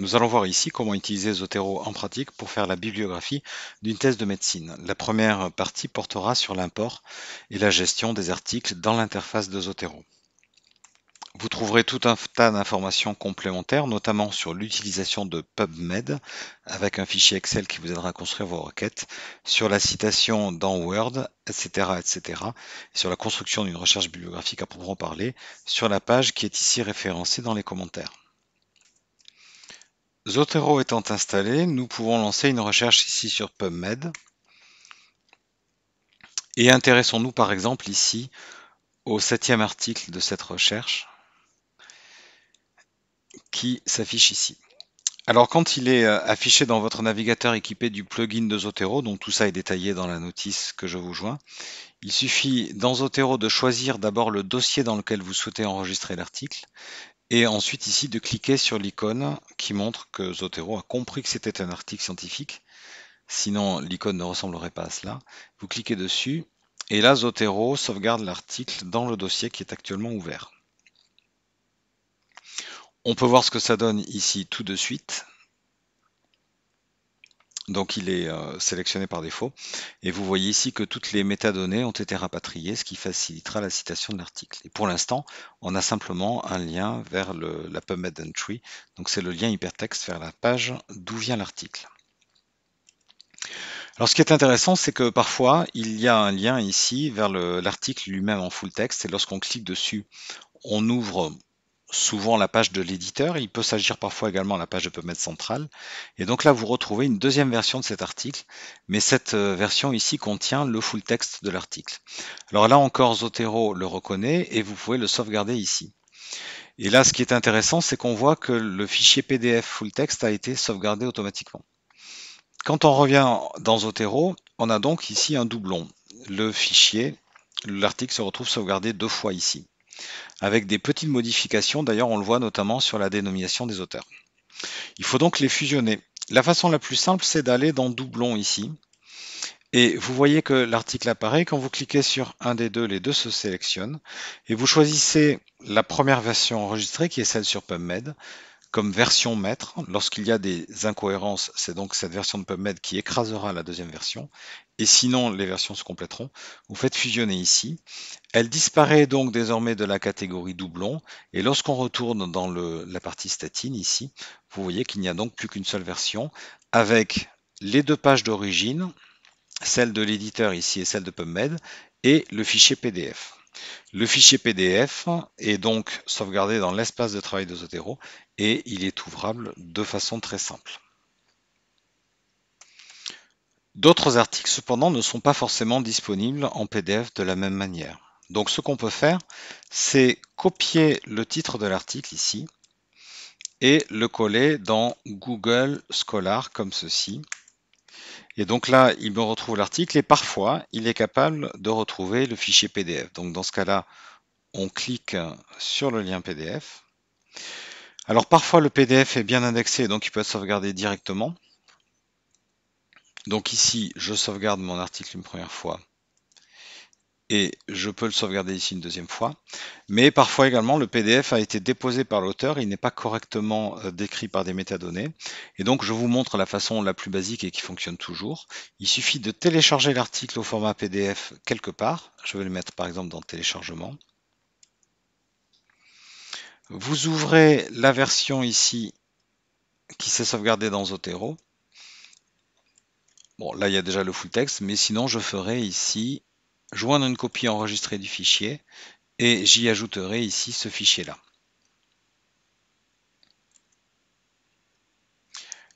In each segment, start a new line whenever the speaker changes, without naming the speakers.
Nous allons voir ici comment utiliser Zotero en pratique pour faire la bibliographie d'une thèse de médecine. La première partie portera sur l'import et la gestion des articles dans l'interface de Zotero. Vous trouverez tout un tas d'informations complémentaires, notamment sur l'utilisation de PubMed, avec un fichier Excel qui vous aidera à construire vos requêtes, sur la citation dans Word, etc., etc., et sur la construction d'une recherche bibliographique à proprement parler, sur la page qui est ici référencée dans les commentaires. Zotero étant installé, nous pouvons lancer une recherche ici sur PubMed. Et intéressons-nous par exemple ici au septième article de cette recherche qui s'affiche ici. Alors quand il est euh, affiché dans votre navigateur équipé du plugin de Zotero, donc tout ça est détaillé dans la notice que je vous joins, il suffit dans Zotero de choisir d'abord le dossier dans lequel vous souhaitez enregistrer l'article et ensuite ici de cliquer sur l'icône qui montre que Zotero a compris que c'était un article scientifique, sinon l'icône ne ressemblerait pas à cela. Vous cliquez dessus et là Zotero sauvegarde l'article dans le dossier qui est actuellement ouvert. On peut voir ce que ça donne ici tout de suite. Donc il est euh, sélectionné par défaut. Et vous voyez ici que toutes les métadonnées ont été rapatriées, ce qui facilitera la citation de l'article. Et pour l'instant, on a simplement un lien vers la PubMed Entry. Donc c'est le lien hypertexte vers la page d'où vient l'article. Alors ce qui est intéressant, c'est que parfois, il y a un lien ici vers l'article lui-même en full texte. Et lorsqu'on clique dessus, on ouvre souvent la page de l'éditeur, il peut s'agir parfois également la page de PubMed Central. Et donc là, vous retrouvez une deuxième version de cet article, mais cette euh, version ici contient le full text de l'article. Alors là encore, Zotero le reconnaît et vous pouvez le sauvegarder ici. Et là, ce qui est intéressant, c'est qu'on voit que le fichier PDF full text a été sauvegardé automatiquement. Quand on revient dans Zotero, on a donc ici un doublon. Le fichier, l'article se retrouve sauvegardé deux fois ici avec des petites modifications, d'ailleurs on le voit notamment sur la dénomination des auteurs. Il faut donc les fusionner. La façon la plus simple, c'est d'aller dans Doublon ici. Et vous voyez que l'article apparaît. Quand vous cliquez sur un des deux, les deux se sélectionnent. Et vous choisissez la première version enregistrée, qui est celle sur PubMed comme version maître. Lorsqu'il y a des incohérences, c'est donc cette version de PubMed qui écrasera la deuxième version. Et sinon, les versions se compléteront. Vous faites fusionner ici. Elle disparaît donc désormais de la catégorie doublon. Et lorsqu'on retourne dans la partie statine ici, vous voyez qu'il n'y a donc plus qu'une seule version avec les deux pages d'origine, celle de l'éditeur ici et celle de PubMed, et le fichier PDF. Le fichier pdf est donc sauvegardé dans l'espace de travail de Zotero et il est ouvrable de façon très simple. D'autres articles cependant ne sont pas forcément disponibles en PDF de la même manière. Donc ce qu'on peut faire, c'est copier le titre de l'article ici et le coller dans Google Scholar comme ceci. Et donc là, il me retrouve l'article et parfois, il est capable de retrouver le fichier PDF. Donc dans ce cas-là, on clique sur le lien PDF. Alors parfois, le PDF est bien indexé, donc il peut être sauvegardé directement. Donc ici, je sauvegarde mon article une première fois et je peux le sauvegarder ici une deuxième fois. Mais parfois également, le PDF a été déposé par l'auteur, il n'est pas correctement euh, décrit par des métadonnées. Et donc, je vous montre la façon la plus basique et qui fonctionne toujours. Il suffit de télécharger l'article au format PDF quelque part. Je vais le mettre par exemple dans téléchargement. Vous ouvrez la version ici qui s'est sauvegardée dans Zotero. Bon, là, il y a déjà le full texte, mais sinon, je ferai ici joindre une copie enregistrée du fichier et j'y ajouterai ici ce fichier-là.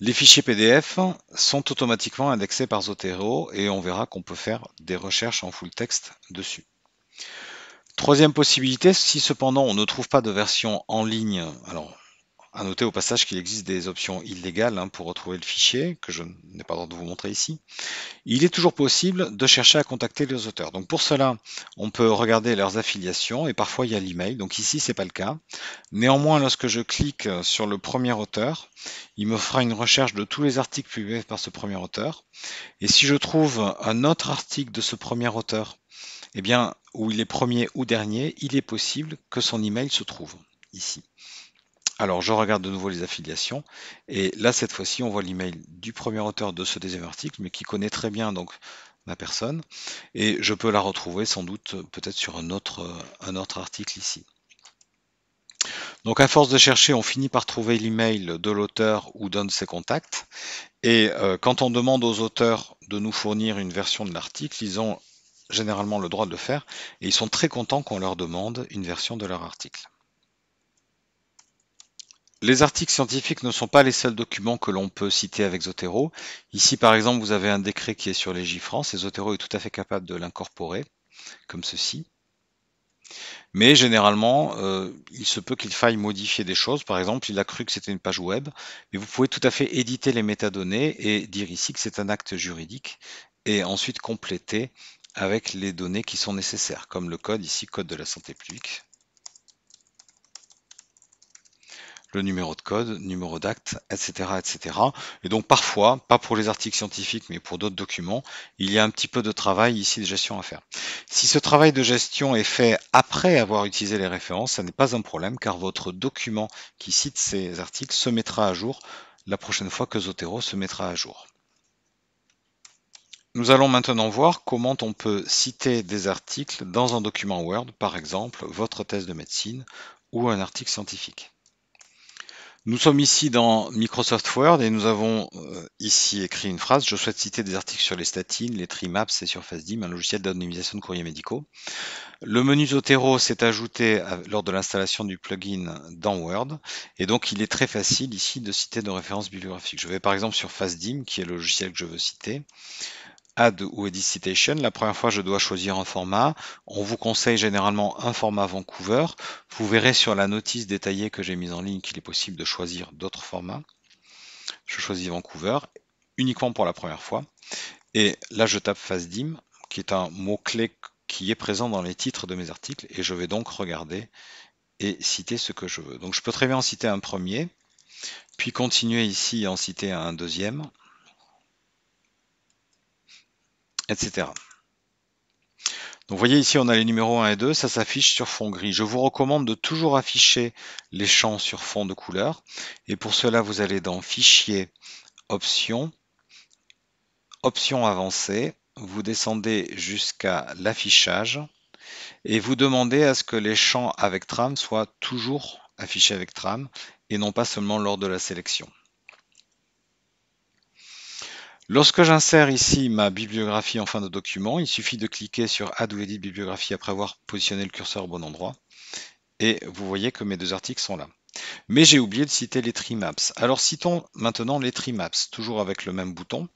Les fichiers PDF sont automatiquement indexés par Zotero et on verra qu'on peut faire des recherches en full texte dessus. Troisième possibilité, si cependant on ne trouve pas de version en ligne, alors à noter au passage qu'il existe des options illégales hein, pour retrouver le fichier, que je n'ai pas le droit de vous montrer ici. Il est toujours possible de chercher à contacter les auteurs. Donc pour cela, on peut regarder leurs affiliations et parfois il y a l'email. Donc ici, ce n'est pas le cas. Néanmoins, lorsque je clique sur le premier auteur, il me fera une recherche de tous les articles publiés par ce premier auteur. Et si je trouve un autre article de ce premier auteur, eh bien, où il est premier ou dernier, il est possible que son email se trouve ici. Alors, je regarde de nouveau les affiliations. Et là, cette fois-ci, on voit l'email du premier auteur de ce deuxième article, mais qui connaît très bien donc ma personne. Et je peux la retrouver sans doute peut-être sur un autre, euh, un autre article ici. Donc à force de chercher, on finit par trouver l'email de l'auteur ou d'un de ses contacts. Et euh, quand on demande aux auteurs de nous fournir une version de l'article, ils ont généralement le droit de le faire et ils sont très contents qu'on leur demande une version de leur article. Les articles scientifiques ne sont pas les seuls documents que l'on peut citer avec Zotero. Ici, par exemple, vous avez un décret qui est sur les gifrances et Zotero est tout à fait capable de l'incorporer, comme ceci. Mais généralement, euh, il se peut qu'il faille modifier des choses. Par exemple, il a cru que c'était une page web, mais vous pouvez tout à fait éditer les métadonnées et dire ici que c'est un acte juridique et ensuite compléter avec les données qui sont nécessaires, comme le code ici, code de la santé publique. le numéro de code, numéro d'acte, etc., etc. Et donc parfois, pas pour les articles scientifiques, mais pour d'autres documents, il y a un petit peu de travail ici de gestion à faire. Si ce travail de gestion est fait après avoir utilisé les références, ça n'est pas un problème car votre document qui cite ces articles se mettra à jour la prochaine fois que Zotero se mettra à jour. Nous allons maintenant voir comment on peut citer des articles dans un document Word, par exemple votre thèse de médecine ou un article scientifique. Nous sommes ici dans Microsoft Word et nous avons euh, ici écrit une phrase. Je souhaite citer des articles sur les statines, les trimaps et sur DIM, un logiciel d'anonymisation de courriers médicaux. Le menu Zotero s'est ajouté lors de l'installation du plugin dans Word et donc il est très facile ici de citer nos références bibliographiques. Je vais par exemple sur FastDim qui est le logiciel que je veux citer. Add ou Citation, la première fois je dois choisir un format. On vous conseille généralement un format Vancouver. Vous verrez sur la notice détaillée que j'ai mise en ligne qu'il est possible de choisir d'autres formats. Je choisis Vancouver uniquement pour la première fois. Et là je tape FastDim, qui est un mot-clé qui est présent dans les titres de mes articles, et je vais donc regarder et citer ce que je veux. Donc je peux très bien en citer un premier, puis continuer ici et en citer un deuxième etc. Donc vous voyez ici on a les numéros 1 et 2, ça s'affiche sur fond gris. Je vous recommande de toujours afficher les champs sur fond de couleur. Et pour cela vous allez dans Fichier, Options, Options avancées, vous descendez jusqu'à l'affichage et vous demandez à ce que les champs avec trame soient toujours affichés avec trame et non pas seulement lors de la sélection. Lorsque j'insère ici ma bibliographie en fin de document, il suffit de cliquer sur Add ou bibliographie après avoir positionné le curseur au bon endroit. Et vous voyez que mes deux articles sont là. Mais j'ai oublié de citer les trimaps. Alors citons maintenant les trimaps, toujours avec le même bouton.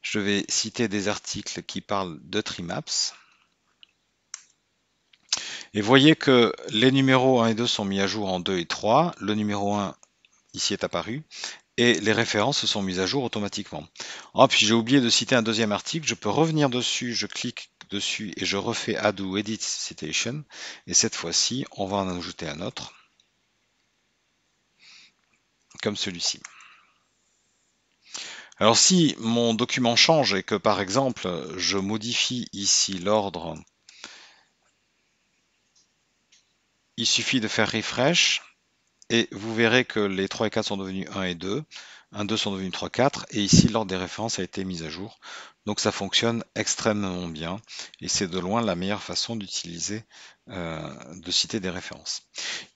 Je vais citer des articles qui parlent de trimaps. Et voyez que les numéros 1 et 2 sont mis à jour en 2 et 3. Le numéro 1 ici est apparu et les références se sont mises à jour automatiquement. Ah, puis j'ai oublié de citer un deuxième article, je peux revenir dessus, je clique dessus et je refais Add ou Edit Citation, et cette fois-ci, on va en ajouter un autre, comme celui-ci. Alors si mon document change et que par exemple je modifie ici l'ordre, il suffit de faire refresh et vous verrez que les 3 et 4 sont devenus 1 et 2. 1, 2 sont devenus 3, 4. Et ici, l'ordre des références a été mis à jour. Donc ça fonctionne extrêmement bien. Et c'est de loin la meilleure façon d'utiliser, euh, de citer des références.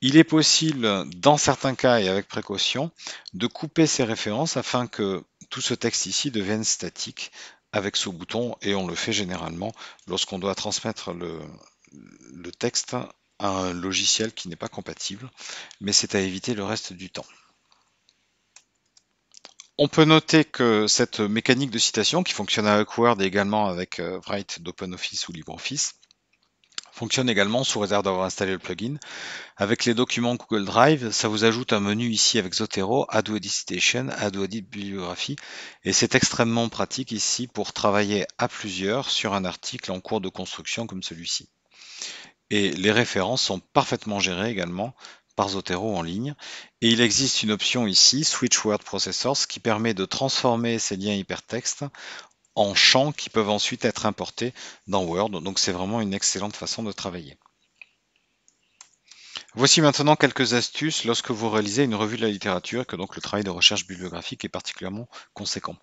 Il est possible, dans certains cas et avec précaution, de couper ces références afin que tout ce texte ici devienne statique avec ce bouton. Et on le fait généralement lorsqu'on doit transmettre le texte un logiciel qui n'est pas compatible, mais c'est à éviter le reste du temps. On peut noter que cette mécanique de citation, qui fonctionne avec Word et également avec euh, Write d'OpenOffice ou LibreOffice, fonctionne également sous réserve d'avoir installé le plugin. Avec les documents Google Drive, ça vous ajoute un menu ici avec Zotero, Add Citation, Add edit Bibliographie, et c'est extrêmement pratique ici pour travailler à plusieurs sur un article en cours de construction comme celui-ci et les références sont parfaitement gérées également par Zotero en ligne. Et il existe une option ici, Switch Word Processors, qui permet de transformer ces liens hypertextes en champs qui peuvent ensuite être importés dans Word. Donc c'est vraiment une excellente façon de travailler. Voici maintenant quelques astuces lorsque vous réalisez une revue de la littérature que donc le travail de recherche bibliographique est particulièrement conséquent.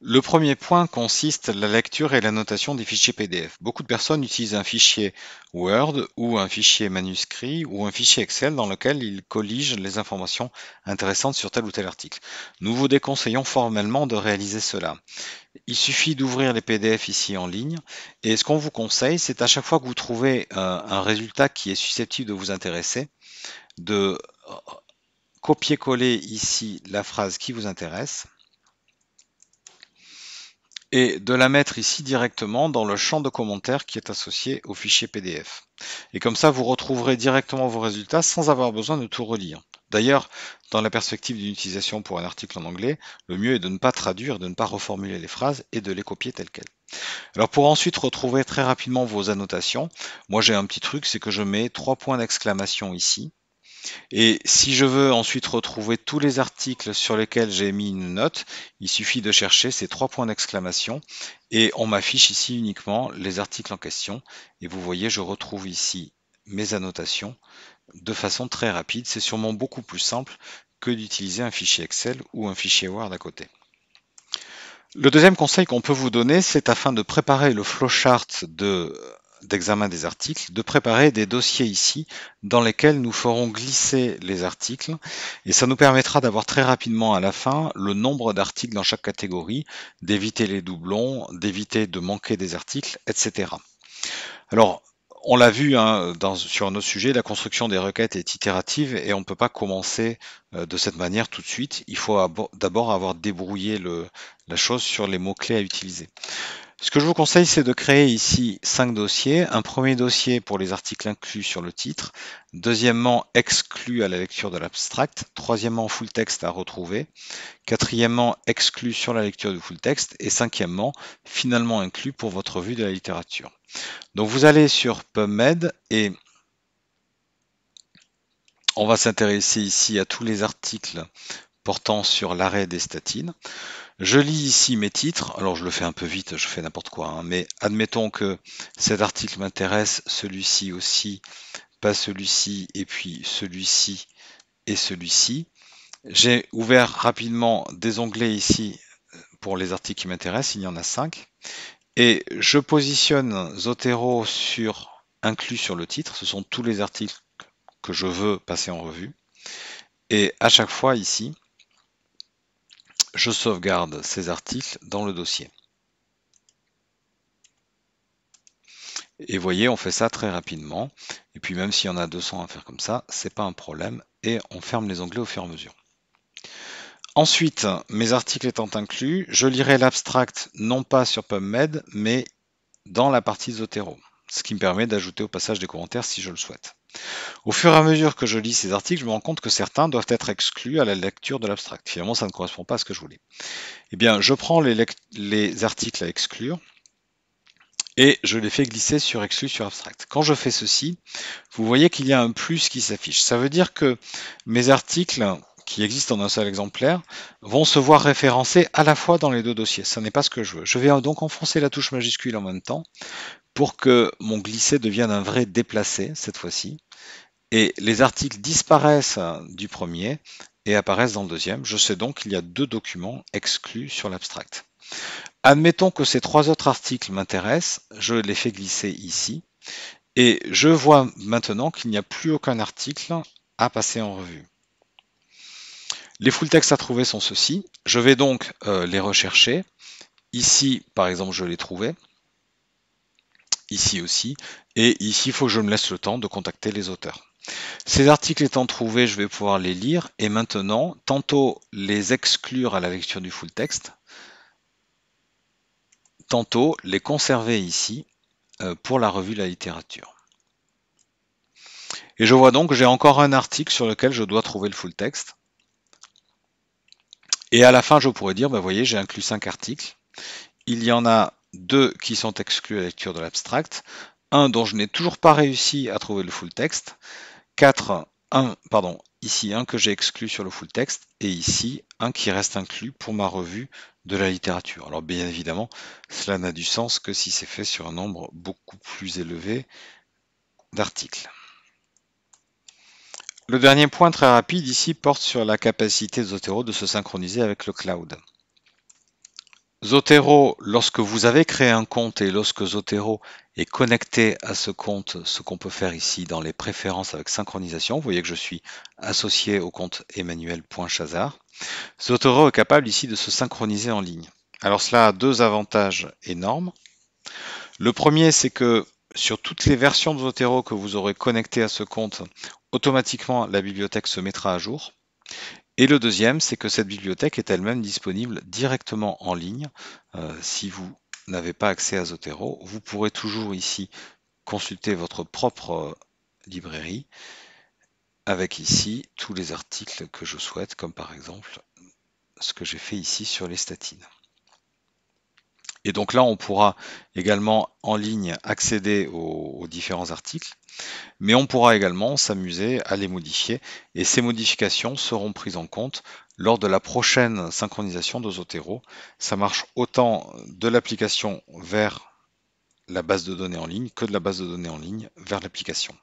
Le premier point consiste la lecture et la notation des fichiers PDF. Beaucoup de personnes utilisent un fichier Word ou un fichier manuscrit ou un fichier Excel dans lequel ils colligent les informations intéressantes sur tel ou tel article. Nous vous déconseillons formellement de réaliser cela. Il suffit d'ouvrir les PDF ici en ligne et ce qu'on vous conseille, c'est à chaque fois que vous trouvez un, euh, un résultat qui est susceptible de vous intéresser, de euh, copier-coller ici la phrase qui vous intéresse et de la mettre ici directement dans le champ de commentaires qui est associé au fichier PDF. Et comme ça, vous retrouverez directement vos résultats sans avoir besoin de tout relire. D'ailleurs, dans la perspective d'une utilisation pour un article en anglais, le mieux est de ne pas traduire, de ne pas reformuler les phrases et de les copier telles quelles. Alors pour ensuite retrouver très rapidement vos annotations, moi j'ai un petit truc, c'est que je mets trois points d'exclamation ici, et si je veux ensuite retrouver tous les articles sur lesquels j'ai mis une note, il suffit de chercher ces trois points d'exclamation et on m'affiche ici uniquement les articles en question. Et vous voyez, je retrouve ici mes annotations de façon très rapide. C'est sûrement beaucoup plus simple que d'utiliser un fichier Excel ou un fichier Word à côté. Le deuxième conseil qu'on peut vous donner, c'est afin de préparer le flowchart de d'examen des articles, de préparer des dossiers ici dans lesquels nous ferons glisser les articles et ça nous permettra d'avoir très rapidement à la fin le nombre d'articles dans chaque catégorie, d'éviter les doublons, d'éviter de manquer des articles, etc. Alors, on l'a vu hein, dans, sur nos sujets, la construction des requêtes est itérative et on ne peut pas commencer euh, de cette manière tout de suite. Il faut d'abord avoir débrouillé le, la chose sur les mots-clés à utiliser. Ce que je vous conseille, c'est de créer ici cinq dossiers. Un premier dossier pour les articles inclus sur le titre. Deuxièmement, exclus à la lecture de l'abstract. Troisièmement, full text à retrouver. Quatrièmement, exclus sur la lecture du full texte. Et cinquièmement, finalement inclus pour votre vue de la littérature. Donc vous allez sur PubMed et on va s'intéresser ici à tous les articles portant sur l'arrêt des statines. Je lis ici mes titres, alors je le fais un peu vite, je fais n'importe quoi, hein, mais admettons que cet article m'intéresse, celui-ci aussi, pas celui-ci, et puis celui-ci et celui-ci. J'ai ouvert rapidement des onglets ici euh, pour les articles qui m'intéressent, il y en a cinq, Et je positionne Zotero sur inclus sur le titre, ce sont tous les articles que je veux passer en revue. Et à chaque fois ici, je sauvegarde ces articles dans le dossier. Et voyez, on fait ça très rapidement. Et puis même s'il y en a 200 à faire comme ça, c'est pas un problème. Et on ferme les onglets au fur et à mesure. Ensuite, mes articles étant inclus, je lirai l'abstract non pas sur PubMed, mais dans la partie Zotero, ce qui me permet d'ajouter au passage des commentaires si je le souhaite. Au fur et à mesure que je lis ces articles, je me rends compte que certains doivent être exclus à la lecture de l'abstract. Finalement, ça ne correspond pas à ce que je voulais. Eh bien, je prends les, articles à exclure et je les fais glisser sur exclu sur abstract. Quand je fais ceci, vous voyez qu'il y a un plus qui s'affiche. Ça veut dire que mes articles qui existent en un seul exemplaire vont se voir référencés à la fois dans les deux dossiers. Ce n'est pas ce que je veux. Je vais donc enfoncer la touche majuscule en même temps pour que mon glissé devienne un vrai déplacé cette fois-ci et les articles disparaissent hein, du premier et apparaissent dans le deuxième. Je sais donc qu'il y a deux documents exclus sur l'abstract. Admettons que ces trois autres articles m'intéressent, je les fais glisser ici, et je vois maintenant qu'il n'y a plus aucun article à passer en revue. Les full text à trouver sont ceux-ci. Je vais donc euh, les rechercher. Ici, par exemple, je les trouvais. Ici aussi. Et ici, il faut que je me laisse le temps de contacter les auteurs. Ces articles étant trouvés, je vais pouvoir les lire et maintenant, tantôt les exclure à la lecture du full texte, tantôt les conserver ici euh, pour la revue de La Littérature. Et je vois donc que j'ai encore un article sur lequel je dois trouver le full texte. Et à la fin, je pourrais dire, bah, vous voyez, j'ai inclus cinq articles. Il y en a deux qui sont exclus à la lecture de l'abstract, un dont je n'ai toujours pas réussi à trouver le full texte, 4, 1, pardon, ici un que j'ai exclu sur le full text et ici un qui reste inclus pour ma revue de la littérature. Alors bien évidemment, cela n'a du sens que si c'est fait sur un nombre beaucoup plus élevé d'articles. Le dernier point très rapide ici porte sur la capacité de Zotero de se synchroniser avec le cloud. Zotero, lorsque vous avez créé un compte et lorsque Zotero est connecté à ce compte, ce qu'on peut faire ici dans les préférences avec synchronisation, vous voyez que je suis associé au compte emmanuel.chazard, Zotero est capable ici de se synchroniser en ligne. Alors cela a deux avantages énormes. Le premier, c'est que sur toutes les versions de Zotero que vous aurez connectées à ce compte, automatiquement la bibliothèque se mettra à jour. Et le deuxième, c'est que cette bibliothèque est elle-même disponible directement en ligne. Euh, si vous n'avez pas accès à Zotero, vous pourrez toujours ici consulter votre propre euh, librairie avec ici tous les articles que je souhaite, comme par exemple ce que j'ai fait ici sur les statines. Et donc là, on pourra également en ligne accéder aux, différents articles, mais on pourra également s'amuser à les modifier. Et ces modifications seront prises en compte lors de la prochaine synchronisation de Zotero. Ça marche autant de l'application vers la base de données en ligne que de la base de données en ligne vers l'application.